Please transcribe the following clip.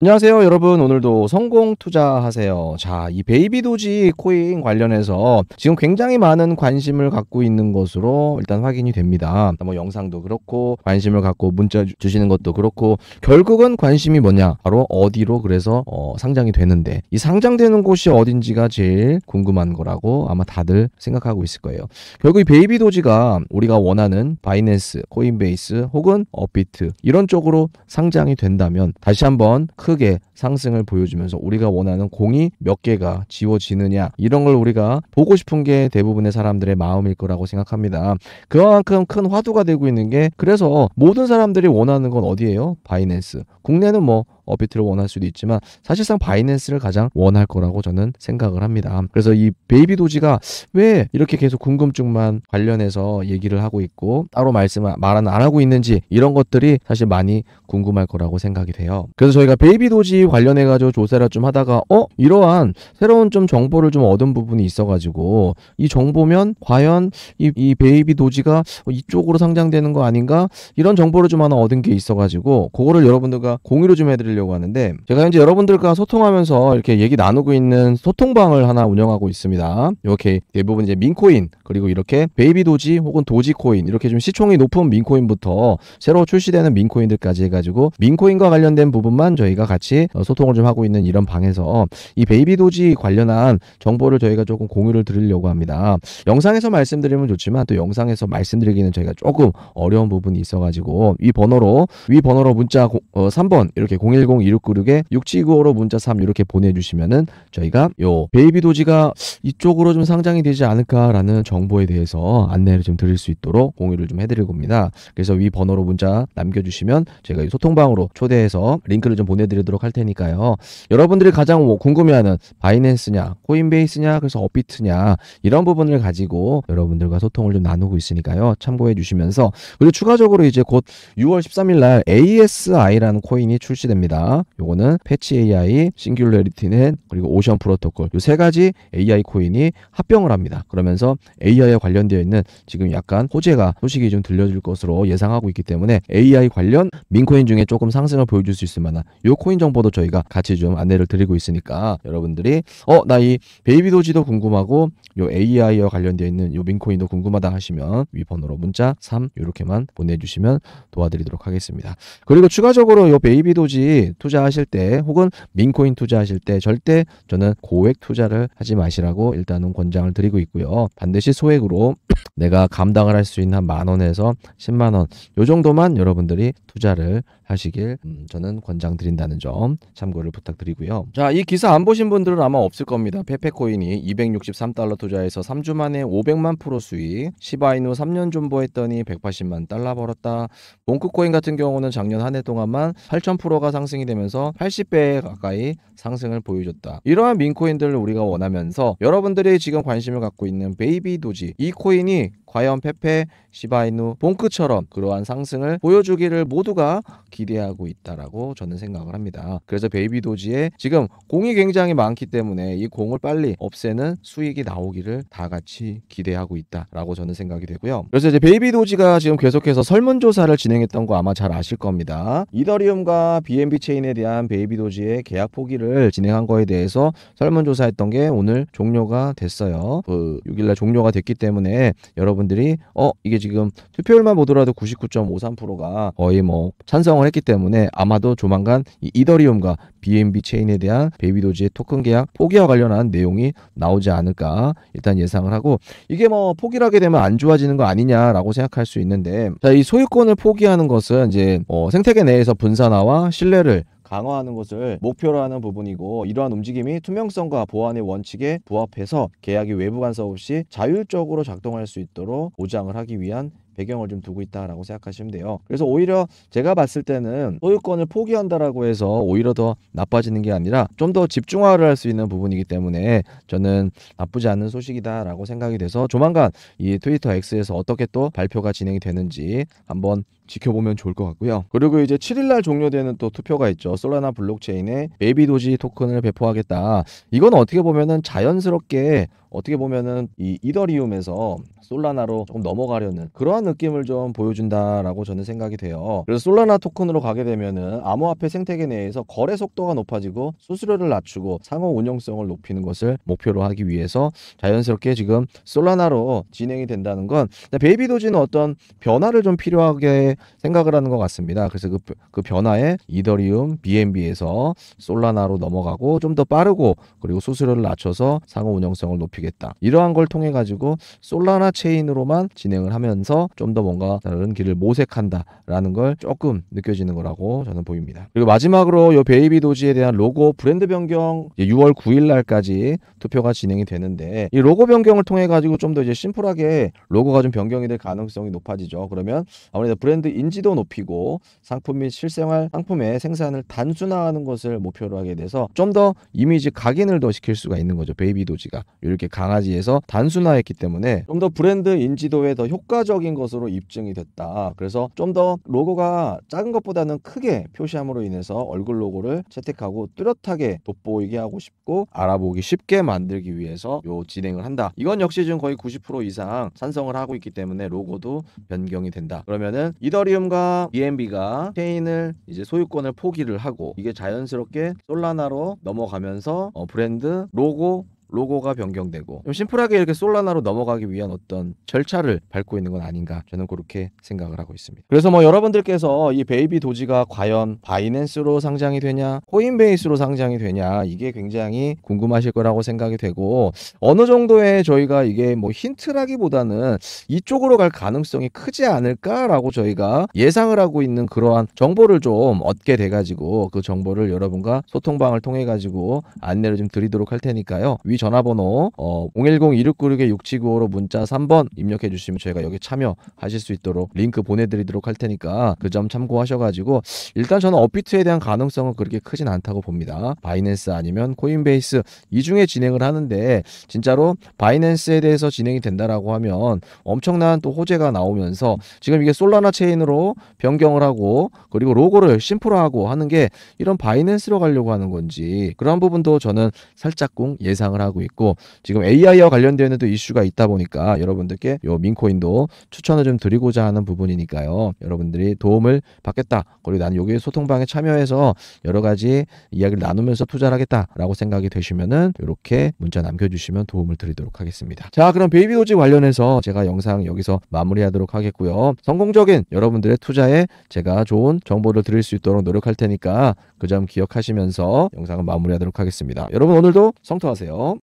안녕하세요 여러분 오늘도 성공 투자하세요 자 이 베이비도지 코인 관련해서 지금 굉장히 많은 관심을 갖고 있는 것으로 일단 확인이 됩니다 뭐 영상도 그렇고 관심을 갖고 문자 주시는 것도 그렇고 결국은 관심이 뭐냐 바로 어디로 그래서 어, 상장이 되는데 이 상장되는 곳이 어딘지가 제일 궁금한 거라고 아마 다들 생각하고 있을 거예요 결국 이 베이비도지가 우리가 원하는 바이낸스 코인베이스 혹은 업비트 이런 쪽으로 상장이 된다면 다시 한번 크게 상승을 보여주면서 우리가 원하는 공이 몇 개가 지워지느냐 이런 걸 우리가 보고 싶은 게 대부분의 사람들의 마음일 거라고 생각합니다. 그만큼 큰 화두가 되고 있는 게 그래서 모든 사람들이 원하는 건 어디예요? 바이낸스. 국내는 뭐 어비트를 원할 수도 있지만 사실상 바이낸스를 가장 원할 거라고 저는 생각을 합니다. 그래서 이 베이비 도지가 왜 이렇게 계속 궁금증만 관련해서 얘기를 하고 있고 따로 말씀을 말안 은 하고 있는지 이런 것들이 사실 많이 궁금할 거라고 생각이 돼요. 그래서 저희가 베이비 도지 관련해 가지고 조사를 좀 하다가 어 이러한 새로운 좀 정보를 좀 얻은 부분이 있어가지고 이 정보면 과연 이, 이 베이비 도지가 이쪽으로 상장되는 거 아닌가 이런 정보를 좀 하나 얻은 게 있어가지고 그거를 여러분들과 공유를 좀 해드리려고 하는데 제가 현재 여러분들과 소통하면서 이렇게 얘기 나누고 있는 소통방을 하나 운영하고 있습니다. 이렇게 대부분 이제 민코인 그리고 이렇게 베이비 도지 혹은 도지코인 이렇게 좀 시총이 높은 민코인부터 새로 출시되는 민코인들까지 해가지고 민코인과 관련된 부분만 저희가 같이 어, 소통을 좀 하고 있는 이런 방에서 이 베이비 도지 관련한 정보를 저희가 조금 공유를 드리려고 합니다. 영상에서 말씀드리면 좋지만 또 영상에서 말씀드리기는 저희가 조금 어려운 부분이 있어가지고 이 번호로 위 번호로 문자 3번 어, 이렇게 0 1 0 1 6 9 6 6795로 문자 3 이렇게 보내주시면은 저희가 요 베이비 도지가 이쪽으로 좀 상장이 되지 않을까라는 정보에 대해서 안내를 좀 드릴 수 있도록 공유를 좀 해드릴 겁니다. 그래서 위 번호로 문자 남겨주시면 제가 소통방으로 초대해서 링크를 좀 보내드리도록 할 테니. 테니까요. 여러분들이 가장 뭐 궁금해하는 바이낸스냐, 코인베이스냐, 그래서 업비트냐 이런 부분을 가지고 여러분들과 소통을 좀 나누고 있으니까요. 참고해 주시면서 그리고 추가적으로 이제 곧 6월 13일 날 ASI라는 코인이 출시됩니다. 요거는 패치 AI, 싱귤레리티넷 그리고 오션 프로토콜 요세 가지 AI 코인이 합병을 합니다. 그러면서 a i 에 관련되어 있는 지금 약간 호재가 소식이 좀들려질 것으로 예상하고 있기 때문에 AI 관련 민코인 중에 조금 상승을 보여줄 수 있을 만한 요 코인 정보도 저희가 같이 좀 안내를 드리고 있으니까 여러분들이 어 나 이 베이비 도지도 궁금하고 요 AI와 관련되어 있는 요 민코인도 궁금하다 하시면 위 번호로 문자 3 이렇게만 보내주시면 도와드리도록 하겠습니다. 그리고 추가적으로 요 베이비 도지 투자하실 때 혹은 민코인 투자하실 때 절대 저는 고액 투자를 하지 마시라고 일단은 권장을 드리고 있고요. 반드시 소액으로 내가 감당을 할 수 있는 한만 원에서 10만 원요 정도만 여러분들이 투자를 하시길 음, 저는 권장드린다는 점 참고를 부탁드리고요. 자, 이 기사 안 보신 분들은 아마 없을 겁니다. 페페코인이 263달러 투자해서 3주 만에 500만 프로 수익, 시바이누 3년 존버했더니 180만 달러 벌었다. 몽크코인 같은 경우는 작년 한 해 동안만 8,000%가 상승이 되면서 80배 가까이 상승을 보여줬다. 이러한 민코인들을 우리가 원하면서 여러분들이 지금 관심을 갖고 있는 베이비 도지 이 코인이 선생님이 과연 페페, 시바이누, 봉크처럼 그러한 상승을 보여주기를 모두가 기대하고 있다라고 저는 생각을 합니다. 그래서 베이비 도지에 지금 공이 굉장히 많기 때문에 이 공을 빨리 없애는 수익이 나오기를 다 같이 기대하고 있다라고 저는 생각이 되고요. 그래서 이제 베이비 도지가 지금 계속해서 설문조사를 진행했던 거 아마 잘 아실 겁니다. 이더리움과 BNB 체인에 대한 베이비 도지의 계약 포기를 진행한 거에 대해서 설문조사했던 게 오늘 종료가 됐어요. 그 6일날 종료가 됐기 때문에 여러분 여러분들이 어 이게 지금 투표율만 보더라도 99.53%가 거의 뭐 찬성을 했기 때문에 아마도 조만간 이 이더리움과 BNB 체인에 대한 베이비도지의 토큰 계약 포기와 관련한 내용이 나오지 않을까 일단 예상을 하고 이게 뭐 포기를 하게 되면 안 좋아지는 거 아니냐라고 생각할 수 있는데 자 이 소유권을 포기하는 것은 이제 어, 생태계 내에서 분산화와 신뢰를 강화하는 것을 목표로 하는 부분이고 이러한 움직임이 투명성과 보안의 원칙에 부합해서 계약이 외부 간섭 없이 자율적으로 작동할 수 있도록 보장을 하기 위한 배경을 좀 두고 있다라고 생각하시면 돼요. 그래서 오히려 제가 봤을 때는 소유권을 포기한다라고 해서 오히려 더 나빠지는 게 아니라 좀 더 집중화를 할 수 있는 부분이기 때문에 저는 나쁘지 않은 소식이다라고 생각이 돼서 조만간 이 트위터 X에서 어떻게 또 발표가 진행이 되는지 한번 지켜보면 좋을 것 같고요. 그리고 이제 7일날 종료되는 또 투표가 있죠. 솔라나 블록체인에 베이비 도지 토큰을 배포하겠다. 이건 어떻게 보면은 자연스럽게 어떻게 보면은 이 이더리움에서 솔라나로 조금 넘어가려는 그러한 느낌을 좀 보여준다라고 저는 생각이 돼요. 그래서 솔라나 토큰으로 가게 되면은 암호화폐 생태계 내에서 거래 속도가 높아지고 수수료를 낮추고 상호 운영성을 높이는 것을 목표로 하기 위해서 자연스럽게 지금 솔라나로 진행이 된다는 건 베이비 도지는 어떤 변화를 좀 필요하게 생각을 하는 것 같습니다. 그래서 그, 그 변화에 이더리움, BNB에서 솔라나로 넘어가고 좀 더 빠르고 그리고 수수료를 낮춰서 상호 운영성을 높이 넓겠다 이러한 걸 통해 가지고 솔라나 체인으로만 진행을 하면서 좀 더 뭔가 다른 길을 모색한다라는 걸 조금 느껴지는 거라고 저는 보입니다. 그리고 마지막으로 이 베이비 도지에 대한 로고 브랜드 변경 6월 9일 날까지 투표가 진행이 되는데 이 로고 변경을 통해 가지고 좀 더 이제 심플하게 로고가 좀 변경이 될 가능성이 높아지죠. 그러면 아무래도 브랜드 인지도 높이고 상품 및 실생활 상품의 생산을 단순화하는 것을 목표로 하게 돼서 좀 더 이미지 각인을 더 시킬 수가 있는 거죠. 베이비 도지가 이렇게 강아지에서 단순화했기 때문에 좀 더 브랜드 인지도에 더 효과적인 것으로 입증이 됐다. 그래서 좀 더 로고가 작은 것보다는 크게 표시함으로 인해서 얼굴 로고를 채택하고 뚜렷하게 돋보이게 하고 싶고 알아보기 쉽게 만들기 위해서 요 진행을 한다. 이건 역시 지금 거의 90% 이상 찬성을 하고 있기 때문에 로고도 변경이 된다. 그러면은 이더리움과 BNB가 체인을 이제 소유권을 포기를 하고 이게 자연스럽게 솔라나로 넘어가면서 어 브랜드 로고 로고가 변경되고 좀 심플하게 이렇게 솔라나로 넘어가기 위한 어떤 절차를 밟고 있는 건 아닌가 저는 그렇게 생각을 하고 있습니다. 그래서 뭐 여러분들께서 이 베이비 도지가 과연 바이낸스로 상장이 되냐 코인베이스로 상장이 되냐 이게 굉장히 궁금하실 거라고 생각이 되고 어느 정도의 저희가 이게 뭐 힌트라기보다는 이쪽으로 갈 가능성이 크지 않을까라고 저희가 예상을 하고 있는 그러한 정보를 좀 얻게 돼가지고 그 정보를 여러분과 소통방을 통해 가지고 안내를 좀 드리도록 할 테니까요. 위 전화번호 어, 010-2696-6795로 문자 3번 입력해 주시면 저희가 여기 참여하실 수 있도록 링크 보내드리도록 할 테니까 그 점 참고하셔가지고 일단 저는 업비트에 대한 가능성은 그렇게 크진 않다고 봅니다. 바이낸스 아니면 코인베이스 이 중에 진행을 하는데 진짜로 바이낸스에 대해서 진행이 된다라고 하면 엄청난 또 호재가 나오면서 지금 이게 솔라나 체인으로 변경을 하고 그리고 로고를 심플화하고 하는 게 이런 바이낸스로 가려고 하는 건지 그런 부분도 저는 살짝꿍 예상을 하고 나고 있고 지금 AI와 관련되는 또 이슈가 있다 보니까 여러분들께 요 민코인도 추천을 좀 드리고자 하는 부분이니까요. 여러분들이 도움을 받겠다. 그리고 난 여기 소통방에 참여해서 여러 가지 이야기를 나누면서 투자를 하겠다라고 생각이 되시면은 이렇게 문자 남겨주시면 도움을 드리도록 하겠습니다. 자 그럼 베이비도지 관련해서 제가 영상 여기서 마무리하도록 하겠고요. 성공적인 여러분들의 투자에 제가 좋은 정보를 드릴 수 있도록 노력할 테니까 그 점 기억하시면서 영상을 마무리하도록 하겠습니다. 여러분 오늘도 성투하세요.